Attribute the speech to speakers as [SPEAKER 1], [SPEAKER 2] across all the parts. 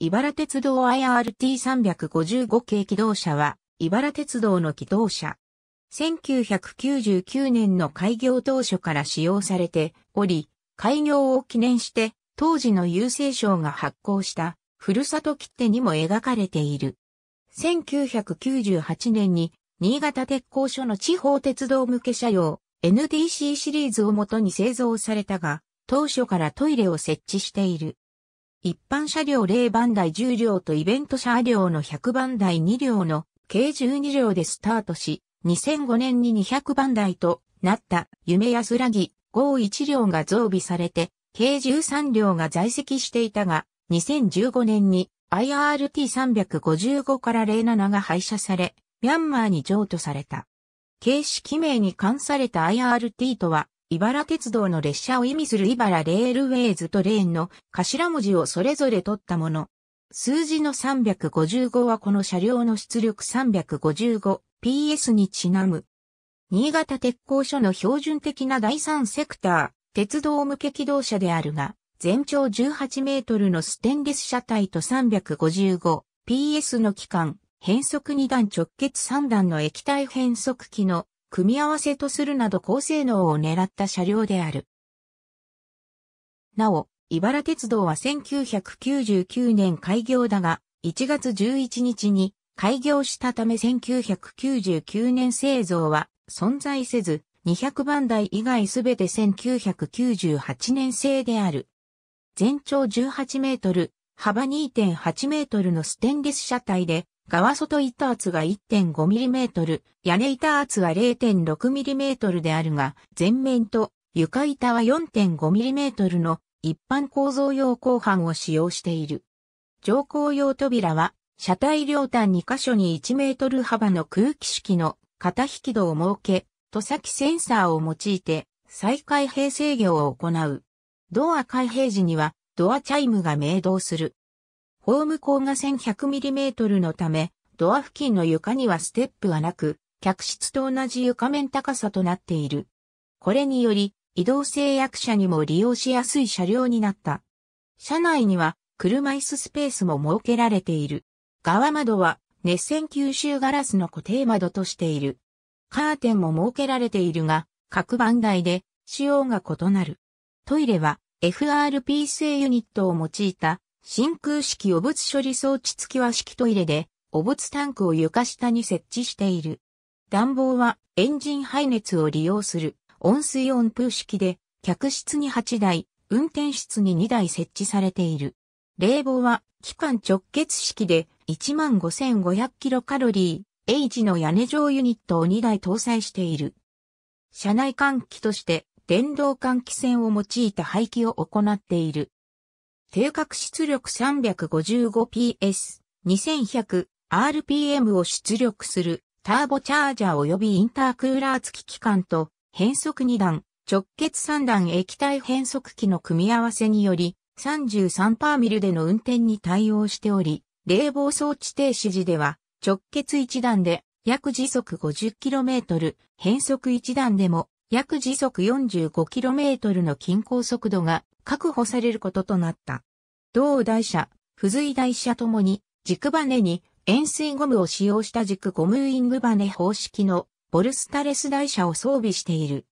[SPEAKER 1] 茨鉄道 IRT355 系機動車は、茨鉄道の機動車。1999年の開業当初から使用されており、開業を記念して、当時の郵政省が発行した、ふるさと切手にも描かれている。1998年に、新潟鉄工所の地方鉄道向け車両、NDC シリーズをもとに製造されたが、当初からトイレを設置している。一般車両0番台10両とイベント車両の100番台2両の計12両でスタートし、2005年に200番台となった夢安らぎ51両が増備されて、計13両が在籍していたが、2015年に IRT355 から07が廃車され、ミャンマーに譲渡された。形式名に関された IRT とは、茨鉄道の列車を意味する茨レールウェイズとレーンの頭文字をそれぞれ取ったもの。数字の355はこの車両の出力 355PS にちなむ。新潟鉄工所の標準的な第三セクター、鉄道向け機動車であるが、全長18メートルのステンレス車体と 355PS の機関、変速2段直結3段の液体変速機の組み合わせとするなど高性能を狙った車両である。なお、茨鉄道は1999年開業だが、1月11日に開業したため1999年製造は存在せず、200番台以外すべて1998年製である。全長18メートル、幅2.8メートルのステンレス車体で、側外板圧が 1.5mm、屋根板圧は 0.6mm であるが、前面と床板は 4.5mm の一般構造用鋼板を使用している。乗降用扉は、車体両端2箇所に1メートル幅の空気式の片引き戸を設け、戸先センサーを用いて再開閉制御を行う。ドア開閉時にはドアチャイムが鳴動する。ホーム高が 1100mm のため、ドア付近の床にはステップはなく、客室と同じ床面高さとなっている。これにより、移動制約者にも利用しやすい車両になった。車内には車椅子スペースも設けられている。側窓は熱線吸収ガラスの固定窓としている。カーテンも設けられているが、各番台で仕様が異なる。トイレは FRP 製ユニットを用いた真空式汚物処理装置付き和式トイレで、汚物タンクを床下に設置している。暖房はエンジン排熱を利用する温水温風式で、客室に8台、運転室に2台設置されている。冷房は期間直結式で15,500キロカロリー H の屋根状ユニットを2台搭載している。車内換気として電動換気扇を用いた排気を行っている。定格出力 355PS、2100RPM を出力するターボチャージャー及びインタークーラー付き機関と変速2段、直結3段液体変速機の組み合わせにより33パーミルでの運転に対応しており、冷房装置停止時では直結1段で約時速 50km、変速1段でも約時速 45km の均衡速度が確保されることとなった。同台車、付随台車ともに軸バネに円錐ゴムを使用した軸ゴムウィングバネ方式のボルスタレス台車を装備している。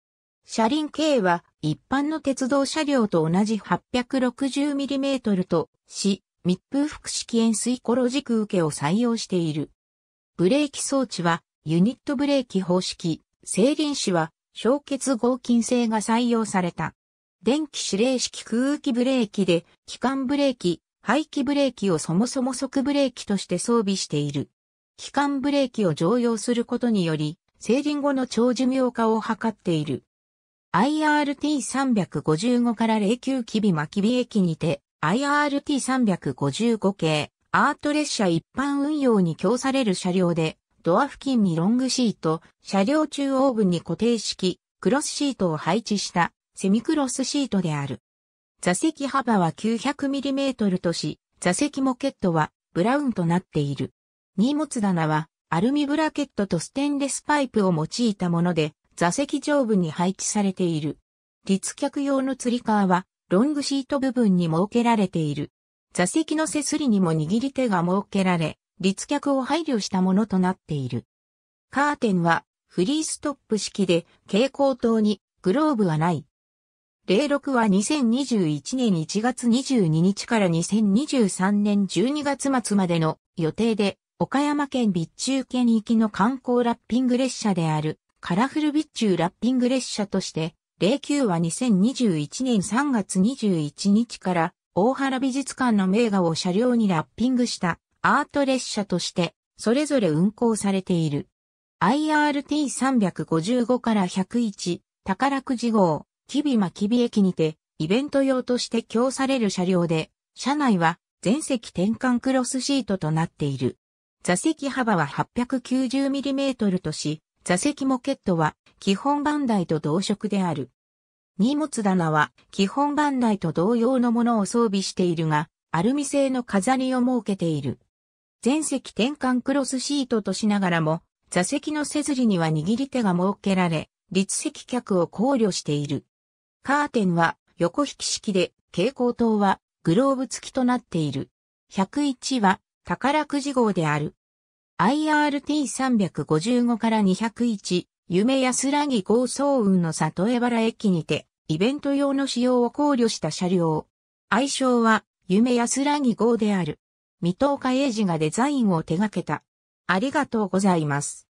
[SPEAKER 1] 車輪径は一般の鉄道車両と同じ 860mm とし、密封複式円錐コロ軸受けを採用している。ブレーキ装置はユニットブレーキ方式、整輪子は小結合金性が採用された。電気指令式空気ブレーキで、機関ブレーキ、排気ブレーキをそもそも即ブレーキとして装備している。機関ブレーキを常用することにより、成人後の長寿命化を図っている。IRT355 から09機ビ巻尾駅にて、IRT355 系、アート列車一般運用に供される車両で、ドア付近にロングシート、車両中央部に固定式、クロスシートを配置したセミクロスシートである。座席幅は 900mm とし、座席モケットはブラウンとなっている。荷物棚はアルミブラケットとステンレスパイプを用いたもので、座席上部に配置されている。立客用の釣り革はロングシート部分に設けられている。座席の背すりにも握り手が設けられ、立脚を配慮したものとなっている。カーテンはフリーストップ式で蛍光灯にグローブはない。06は2021年1月22日から2023年12月末までの予定で岡山県備中県行きの観光ラッピング列車であるカラフル備中ラッピング列車として09は2021年3月21日から大原美術館の名画を車両にラッピングしたアート列車として、それぞれ運行されている。IRT355 から101、宝くじ号、キビマキビ駅にて、イベント用として供される車両で、車内は全席転換クロスシートとなっている。座席幅は 890mm とし、座席モケットは基本番台と同色である。荷物棚は基本番台と同様のものを装備しているが、アルミ製の飾りを設けている。全席転換クロスシートとしながらも、座席の背りには握り手が設けられ、立席客を考慮している。カーテンは横引き式で、蛍光灯はグローブ付きとなっている。101は宝くじ号である。IRT355 から201、夢安らぎ高層雲の里江原駅にて、イベント用の使用を考慮した車両。愛称は、夢安らぎ号である。水戸岡英二がデザインを手掛けた。ありがとうございます。